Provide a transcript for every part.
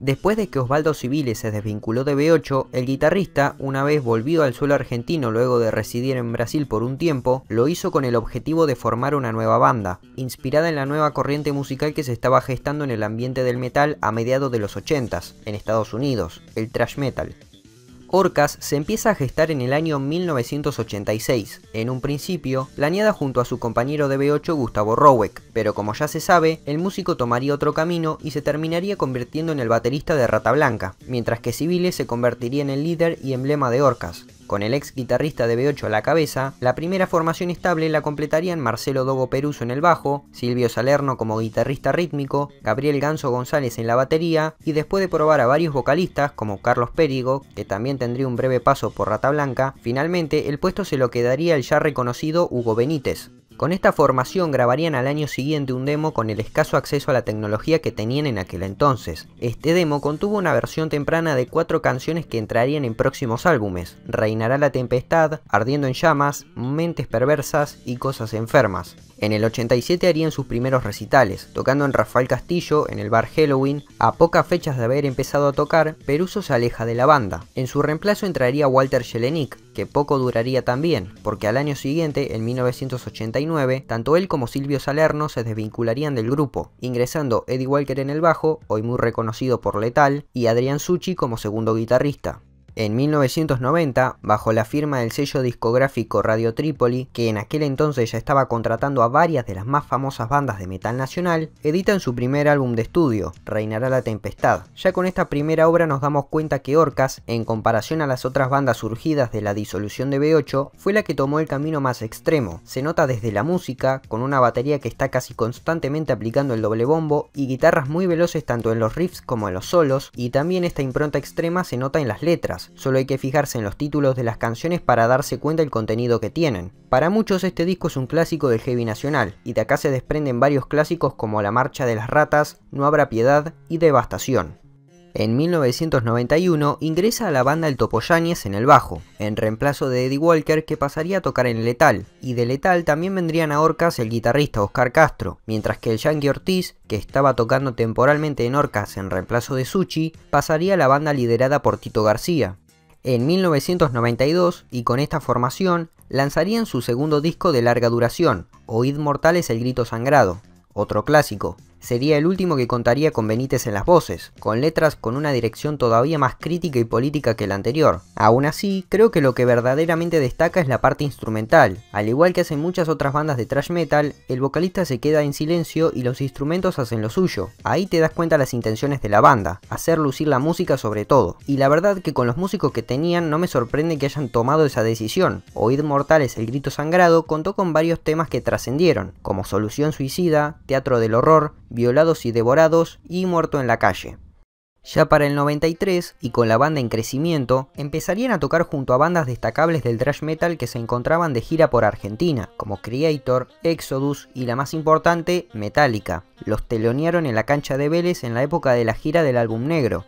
Después de que Osvaldo Civile se desvinculó de B8, el guitarrista, una vez volvió al suelo argentino luego de residir en Brasil por un tiempo, lo hizo con el objetivo de formar una nueva banda, inspirada en la nueva corriente musical que se estaba gestando en el ambiente del metal a mediados de los 80s, en Estados Unidos, el thrash metal. Orcas se empieza a gestar en el año 1986, en un principio planeada junto a su compañero de B8 Gustavo Rowek, pero como ya se sabe, el músico tomaría otro camino y se terminaría convirtiendo en el baterista de Rata Blanca, mientras que Civile se convertiría en el líder y emblema de Orcas. Con el ex guitarrista de B8 a la cabeza, la primera formación estable la completarían Marcelo Dogo Peruso en el bajo, Silvio Salerno como guitarrista rítmico, Gabriel Ganso González en la batería y después de probar a varios vocalistas como Carlos Périgo, que también tendría un breve paso por Rata Blanca, finalmente el puesto se lo quedaría el ya reconocido Hugo Benítez. Con esta formación grabarían al año siguiente un demo con el escaso acceso a la tecnología que tenían en aquel entonces. Este demo contuvo una versión temprana de cuatro canciones que entrarían en próximos álbumes, Reinará la Tempestad, Ardiendo en Llamas, Mentes Perversas y Cosas Enfermas. En el 87 harían sus primeros recitales, tocando en Rafael Castillo, en el bar Halloween. A pocas fechas de haber empezado a tocar, Peruso se aleja de la banda. En su reemplazo entraría Walter Jelenik, que poco duraría también, porque al año siguiente, en 1989, tanto él como Silvio Salerno se desvincularían del grupo, ingresando Eddie Walker en el bajo, hoy muy reconocido por Letal, y Adrián Suchi como segundo guitarrista. En 1990, bajo la firma del sello discográfico Radio Trípoli, que en aquel entonces ya estaba contratando a varias de las más famosas bandas de metal nacional, editan su primer álbum de estudio, Reinará la Tempestad. Ya con esta primera obra nos damos cuenta que Orcas, en comparación a las otras bandas surgidas de la disolución de B8, fue la que tomó el camino más extremo. Se nota desde la música, con una batería que está casi constantemente aplicando el doble bombo y guitarras muy veloces tanto en los riffs como en los solos, y también esta impronta extrema se nota en las letras solo hay que fijarse en los títulos de las canciones para darse cuenta el contenido que tienen. Para muchos este disco es un clásico del heavy nacional, y de acá se desprenden varios clásicos como La Marcha de las Ratas, No Habrá Piedad y Devastación. En 1991 ingresa a la banda el Yáñez en el bajo, en reemplazo de Eddie Walker que pasaría a tocar en Letal, y de Letal también vendrían a Orcas el guitarrista Oscar Castro, mientras que el Yankee Ortiz, que estaba tocando temporalmente en Orcas en reemplazo de Suchi, pasaría a la banda liderada por Tito García. En 1992, y con esta formación, lanzarían su segundo disco de larga duración, Oíd Mortales el Grito Sangrado, otro clásico, sería el último que contaría con Benítez en las voces, con letras con una dirección todavía más crítica y política que la anterior. Aún así, creo que lo que verdaderamente destaca es la parte instrumental. Al igual que hacen muchas otras bandas de thrash metal, el vocalista se queda en silencio y los instrumentos hacen lo suyo. Ahí te das cuenta las intenciones de la banda, hacer lucir la música sobre todo. Y la verdad que con los músicos que tenían no me sorprende que hayan tomado esa decisión. Oíd Mortales El Grito Sangrado contó con varios temas que trascendieron, como Solución Suicida, Teatro del Horror, violados y devorados y muerto en la calle. Ya para el 93, y con la banda en crecimiento, empezarían a tocar junto a bandas destacables del thrash metal que se encontraban de gira por Argentina, como Creator, Exodus y la más importante, Metallica. Los telonearon en la cancha de Vélez en la época de la gira del álbum negro.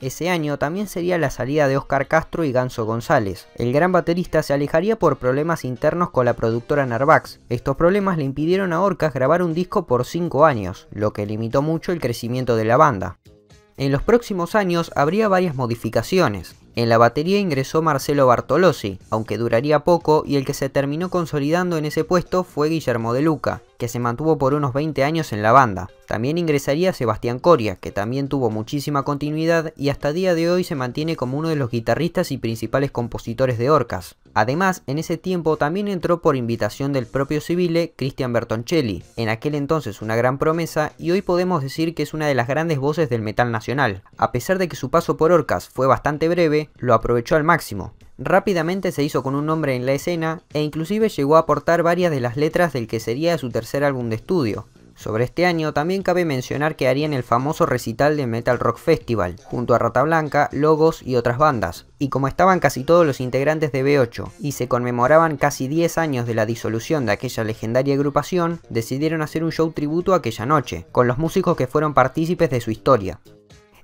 Ese año también sería la salida de Oscar Castro y Ganso González. El gran baterista se alejaría por problemas internos con la productora Narvax. Estos problemas le impidieron a Orcas grabar un disco por 5 años, lo que limitó mucho el crecimiento de la banda. En los próximos años habría varias modificaciones. En la batería ingresó Marcelo Bartolozzi, aunque duraría poco y el que se terminó consolidando en ese puesto fue Guillermo de Luca se mantuvo por unos 20 años en la banda. También ingresaría Sebastián Coria, que también tuvo muchísima continuidad y hasta día de hoy se mantiene como uno de los guitarristas y principales compositores de Orcas. Además, en ese tiempo también entró por invitación del propio Civile, Cristian Bertoncelli, en aquel entonces una gran promesa y hoy podemos decir que es una de las grandes voces del metal nacional. A pesar de que su paso por Orcas fue bastante breve, lo aprovechó al máximo. Rápidamente se hizo con un nombre en la escena e inclusive llegó a aportar varias de las letras del que sería su tercer álbum de estudio. Sobre este año también cabe mencionar que harían el famoso recital de Metal Rock Festival, junto a Rata Blanca, Logos y otras bandas, y como estaban casi todos los integrantes de B8 y se conmemoraban casi 10 años de la disolución de aquella legendaria agrupación, decidieron hacer un show tributo aquella noche, con los músicos que fueron partícipes de su historia.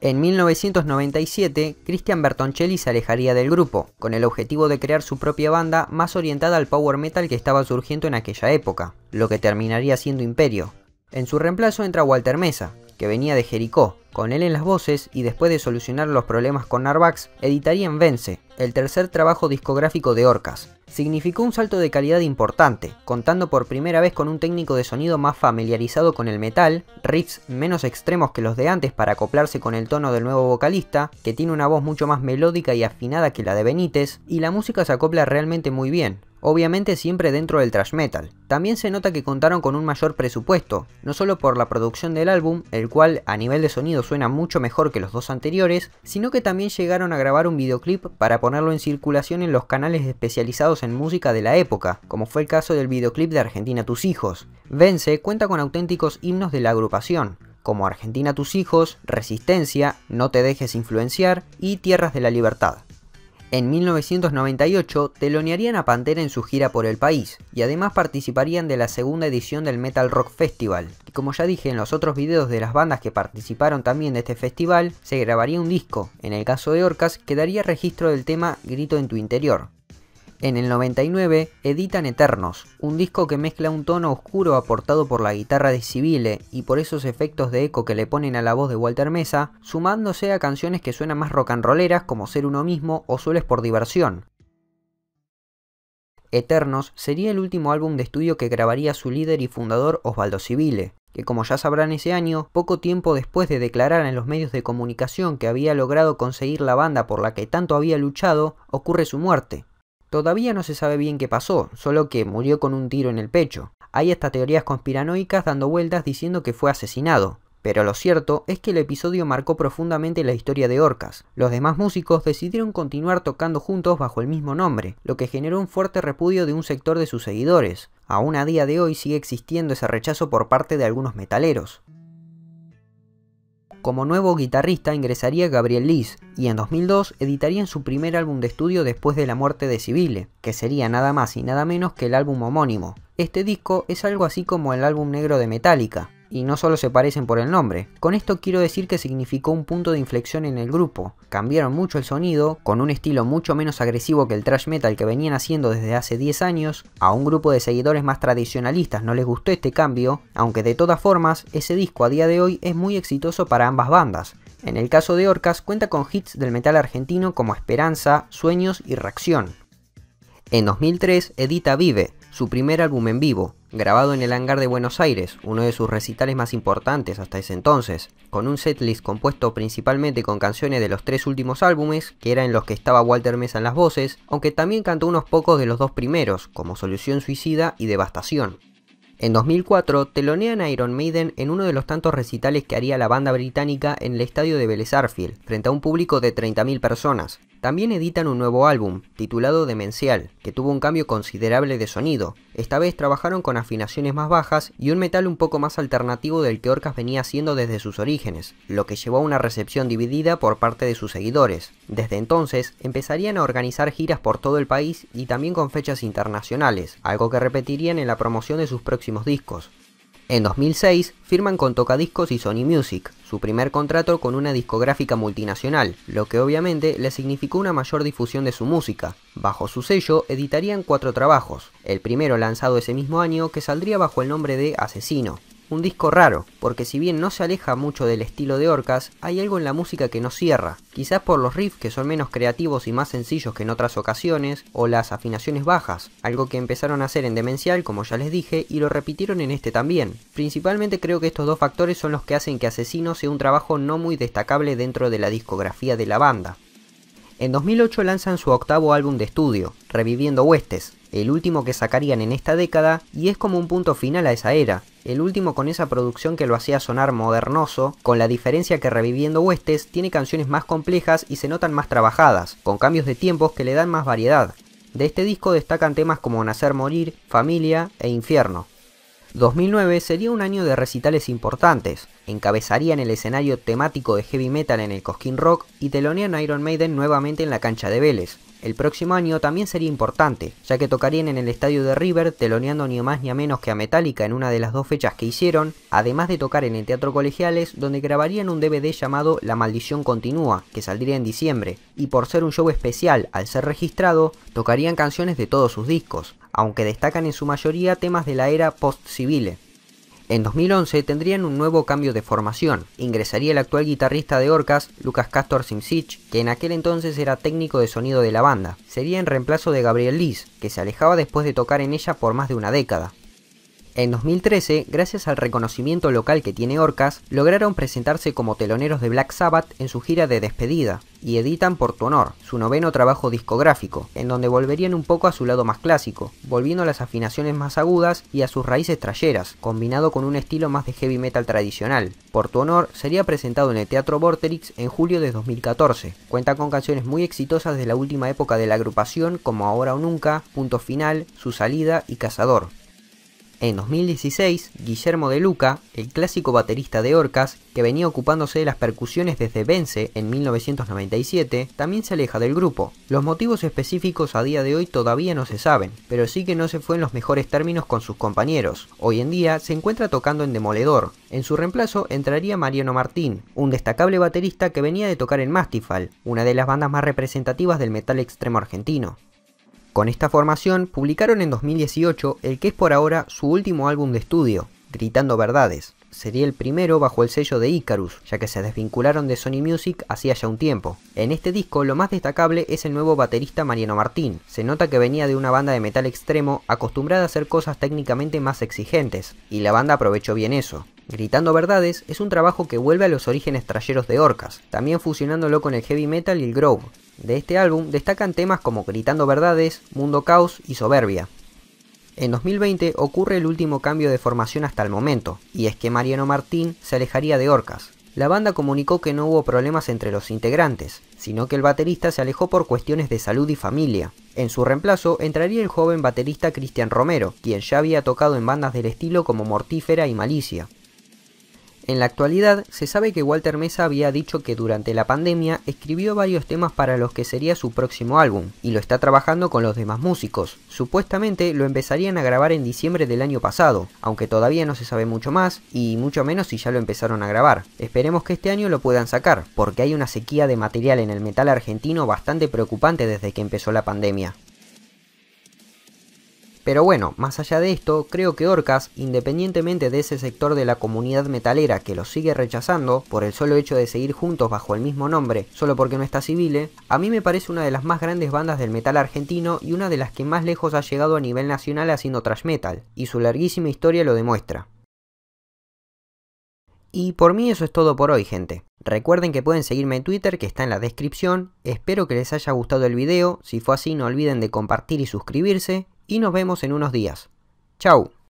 En 1997, Christian Bertoncelli se alejaría del grupo, con el objetivo de crear su propia banda más orientada al power metal que estaba surgiendo en aquella época, lo que terminaría siendo Imperio. En su reemplazo entra Walter Mesa, que venía de Jericó, con él en las voces y después de solucionar los problemas con Narvax, editaría en Vence, el tercer trabajo discográfico de Orcas, significó un salto de calidad importante, contando por primera vez con un técnico de sonido más familiarizado con el metal, riffs menos extremos que los de antes para acoplarse con el tono del nuevo vocalista, que tiene una voz mucho más melódica y afinada que la de Benítez, y la música se acopla realmente muy bien, obviamente siempre dentro del thrash metal. También se nota que contaron con un mayor presupuesto, no solo por la producción del álbum, el cual a nivel de sonido suena mucho mejor que los dos anteriores, sino que también llegaron a grabar un videoclip para ponerlo en circulación en los canales especializados en música de la época, como fue el caso del videoclip de Argentina Tus Hijos. Vence cuenta con auténticos himnos de la agrupación, como Argentina Tus Hijos, Resistencia, No Te Dejes Influenciar y Tierras de la Libertad. En 1998 telonearían a Pantera en su gira por el país, y además participarían de la segunda edición del Metal Rock Festival, y como ya dije en los otros videos de las bandas que participaron también de este festival, se grabaría un disco, en el caso de Orcas quedaría registro del tema Grito en tu interior, en el 99 editan Eternos, un disco que mezcla un tono oscuro aportado por la guitarra de Civile y por esos efectos de eco que le ponen a la voz de Walter Mesa, sumándose a canciones que suenan más rock and rolleras como Ser uno mismo o Sueles por diversión. Eternos sería el último álbum de estudio que grabaría su líder y fundador Osvaldo Civile, que como ya sabrán ese año, poco tiempo después de declarar en los medios de comunicación que había logrado conseguir la banda por la que tanto había luchado, ocurre su muerte. Todavía no se sabe bien qué pasó, solo que murió con un tiro en el pecho. Hay hasta teorías conspiranoicas dando vueltas diciendo que fue asesinado, pero lo cierto es que el episodio marcó profundamente la historia de Orcas. Los demás músicos decidieron continuar tocando juntos bajo el mismo nombre, lo que generó un fuerte repudio de un sector de sus seguidores. Aún a día de hoy sigue existiendo ese rechazo por parte de algunos metaleros. Como nuevo guitarrista ingresaría Gabriel Liz y en 2002 editarían su primer álbum de estudio después de la muerte de Civile, que sería nada más y nada menos que el álbum homónimo. Este disco es algo así como el álbum negro de Metallica, y no solo se parecen por el nombre. Con esto quiero decir que significó un punto de inflexión en el grupo. Cambiaron mucho el sonido, con un estilo mucho menos agresivo que el thrash metal que venían haciendo desde hace 10 años, a un grupo de seguidores más tradicionalistas no les gustó este cambio, aunque de todas formas, ese disco a día de hoy es muy exitoso para ambas bandas. En el caso de Orcas cuenta con hits del metal argentino como Esperanza, Sueños y Reacción. En 2003 edita Vive, su primer álbum en vivo, grabado en el hangar de Buenos Aires, uno de sus recitales más importantes hasta ese entonces, con un setlist compuesto principalmente con canciones de los tres últimos álbumes, que eran en los que estaba Walter Mesa en las voces, aunque también cantó unos pocos de los dos primeros, como Solución Suicida y Devastación. En 2004 telonean a Iron Maiden en uno de los tantos recitales que haría la banda británica en el estadio de Belezarfield, frente a un público de 30.000 personas, también editan un nuevo álbum, titulado Demencial, que tuvo un cambio considerable de sonido. Esta vez trabajaron con afinaciones más bajas y un metal un poco más alternativo del que Orcas venía haciendo desde sus orígenes, lo que llevó a una recepción dividida por parte de sus seguidores. Desde entonces, empezarían a organizar giras por todo el país y también con fechas internacionales, algo que repetirían en la promoción de sus próximos discos. En 2006 firman con Tocadiscos y Sony Music, su primer contrato con una discográfica multinacional, lo que obviamente le significó una mayor difusión de su música. Bajo su sello editarían cuatro trabajos, el primero lanzado ese mismo año que saldría bajo el nombre de Asesino, un disco raro, porque si bien no se aleja mucho del estilo de Orcas, hay algo en la música que no cierra, quizás por los riffs que son menos creativos y más sencillos que en otras ocasiones, o las afinaciones bajas, algo que empezaron a hacer en Demencial como ya les dije y lo repitieron en este también. Principalmente creo que estos dos factores son los que hacen que Asesino sea un trabajo no muy destacable dentro de la discografía de la banda. En 2008 lanzan su octavo álbum de estudio, Reviviendo Huestes, el último que sacarían en esta década, y es como un punto final a esa era, el último con esa producción que lo hacía sonar modernoso, con la diferencia que Reviviendo Huestes tiene canciones más complejas y se notan más trabajadas, con cambios de tiempos que le dan más variedad. De este disco destacan temas como Nacer Morir, Familia e Infierno. 2009 sería un año de recitales importantes, encabezarían el escenario temático de heavy metal en el Cosquín Rock y telonean a Iron Maiden nuevamente en la cancha de Vélez, el próximo año también sería importante, ya que tocarían en el estadio de River, teloneando ni más ni a menos que a Metallica en una de las dos fechas que hicieron, además de tocar en el Teatro Colegiales, donde grabarían un DVD llamado La Maldición Continúa, que saldría en diciembre, y por ser un show especial al ser registrado, tocarían canciones de todos sus discos, aunque destacan en su mayoría temas de la era post-civile. En 2011 tendrían un nuevo cambio de formación. Ingresaría el actual guitarrista de Orcas, Lucas Castor Simsic, que en aquel entonces era técnico de sonido de la banda. Sería en reemplazo de Gabriel Liz, que se alejaba después de tocar en ella por más de una década. En 2013, gracias al reconocimiento local que tiene Orcas, lograron presentarse como teloneros de Black Sabbath en su gira de despedida, y editan Por tu honor, su noveno trabajo discográfico, en donde volverían un poco a su lado más clásico, volviendo a las afinaciones más agudas y a sus raíces trayeras, combinado con un estilo más de heavy metal tradicional. Por tu honor sería presentado en el Teatro Vorterix en julio de 2014. Cuenta con canciones muy exitosas de la última época de la agrupación como Ahora o Nunca, Punto Final, Su Salida y Cazador. En 2016, Guillermo de Luca, el clásico baterista de Orcas, que venía ocupándose de las percusiones desde Vence en 1997, también se aleja del grupo. Los motivos específicos a día de hoy todavía no se saben, pero sí que no se fue en los mejores términos con sus compañeros. Hoy en día se encuentra tocando en Demoledor. En su reemplazo entraría Mariano Martín, un destacable baterista que venía de tocar en Mastifal, una de las bandas más representativas del metal extremo argentino. Con esta formación publicaron en 2018 el que es por ahora su último álbum de estudio, Gritando Verdades. Sería el primero bajo el sello de Icarus, ya que se desvincularon de Sony Music hacía ya un tiempo. En este disco lo más destacable es el nuevo baterista Mariano Martín. Se nota que venía de una banda de metal extremo acostumbrada a hacer cosas técnicamente más exigentes, y la banda aprovechó bien eso. Gritando Verdades es un trabajo que vuelve a los orígenes trayeros de Orcas, también fusionándolo con el heavy metal y el grove. De este álbum destacan temas como Gritando Verdades, Mundo Caos y Soberbia. En 2020 ocurre el último cambio de formación hasta el momento, y es que Mariano Martín se alejaría de Orcas. La banda comunicó que no hubo problemas entre los integrantes, sino que el baterista se alejó por cuestiones de salud y familia. En su reemplazo entraría el joven baterista Cristian Romero, quien ya había tocado en bandas del estilo como Mortífera y Malicia. En la actualidad, se sabe que Walter Mesa había dicho que durante la pandemia escribió varios temas para los que sería su próximo álbum, y lo está trabajando con los demás músicos. Supuestamente lo empezarían a grabar en diciembre del año pasado, aunque todavía no se sabe mucho más, y mucho menos si ya lo empezaron a grabar. Esperemos que este año lo puedan sacar, porque hay una sequía de material en el metal argentino bastante preocupante desde que empezó la pandemia. Pero bueno, más allá de esto, creo que Orcas, independientemente de ese sector de la comunidad metalera que los sigue rechazando por el solo hecho de seguir juntos bajo el mismo nombre, solo porque no está Civile, a mí me parece una de las más grandes bandas del metal argentino y una de las que más lejos ha llegado a nivel nacional haciendo Trash metal, y su larguísima historia lo demuestra. Y por mí eso es todo por hoy, gente. Recuerden que pueden seguirme en Twitter, que está en la descripción. Espero que les haya gustado el video. Si fue así, no olviden de compartir y suscribirse y nos vemos en unos días. ¡Chao!